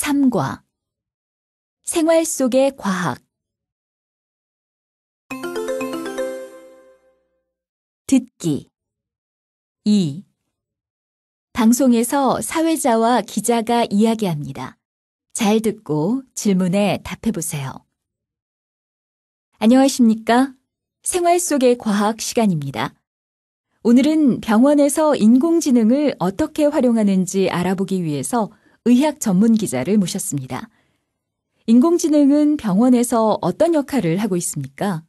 3과 생활 속의 과학 듣기 2. 방송에서 사회자와 기자가 이야기합니다. 잘 듣고 질문에 답해보세요. 안녕하십니까? 생활 속의 과학 시간입니다. 오늘은 병원에서 인공지능을 어떻게 활용하는지 알아보기 위해서 의학 전문 기자를 모셨습니다. 인공지능은 병원에서 어떤 역할을 하고 있습니까?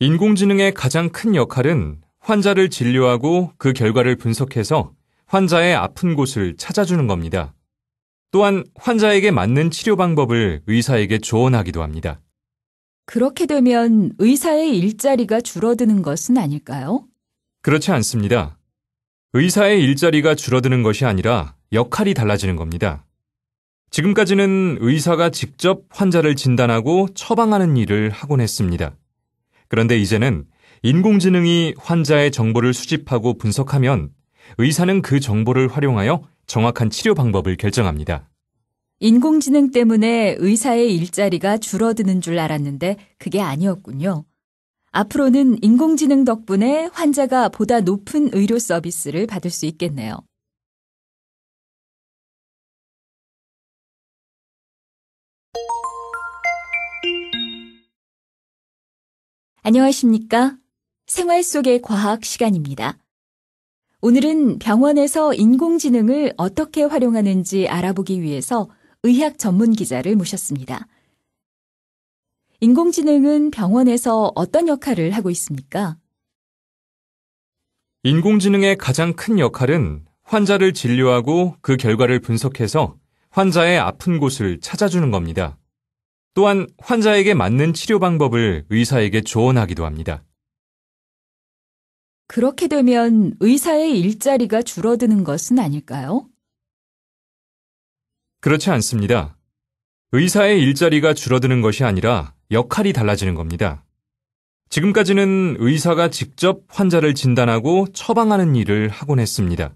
인공지능의 가장 큰 역할은 환자를 진료하고 그 결과를 분석해서 환자의 아픈 곳을 찾아주는 겁니다. 또한 환자에게 맞는 치료 방법을 의사에게 조언하기도 합니다. 그렇게 되면 의사의 일자리가 줄어드는 것은 아닐까요? 그렇지 않습니다. 의사의 일자리가 줄어드는 것이 아니라 역할이 달라지는 겁니다. 지금까지는 의사가 직접 환자를 진단하고 처방하는 일을 하곤 했습니다. 그런데 이제는 인공지능이 환자의 정보를 수집하고 분석하면 의사는 그 정보를 활용하여 정확한 치료 방법을 결정합니다. 인공지능 때문에 의사의 일자리가 줄어드는 줄 알았는데 그게 아니었군요. 앞으로는 인공지능 덕분에 환자가 보다 높은 의료 서비스를 받을 수 있겠네요. 안녕하십니까? 생활 속의 과학 시간입니다. 오늘은 병원에서 인공지능을 어떻게 활용하는지 알아보기 위해서 의학 전문 기자를 모셨습니다. 인공지능은 병원에서 어떤 역할을 하고 있습니까? 인공지능의 가장 큰 역할은 환자를 진료하고 그 결과를 분석해서 환자의 아픈 곳을 찾아주는 겁니다. 또한 환자에게 맞는 치료 방법을 의사에게 조언하기도 합니다. 그렇게 되면 의사의 일자리가 줄어드는 것은 아닐까요? 그렇지 않습니다. 의사의 일자리가 줄어드는 것이 아니라 역할이 달라지는 겁니다. 지금까지는 의사가 직접 환자를 진단하고 처방하는 일을 하곤 했습니다.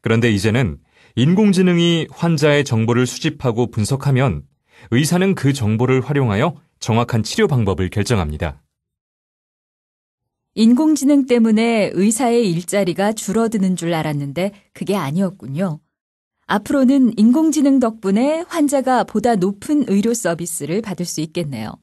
그런데 이제는 인공지능이 환자의 정보를 수집하고 분석하면 의사는 그 정보를 활용하여 정확한 치료 방법을 결정합니다. 인공지능 때문에 의사의 일자리가 줄어드는 줄 알았는데 그게 아니었군요. 앞으로는 인공지능 덕분에 환자가 보다 높은 의료 서비스를 받을 수 있겠네요.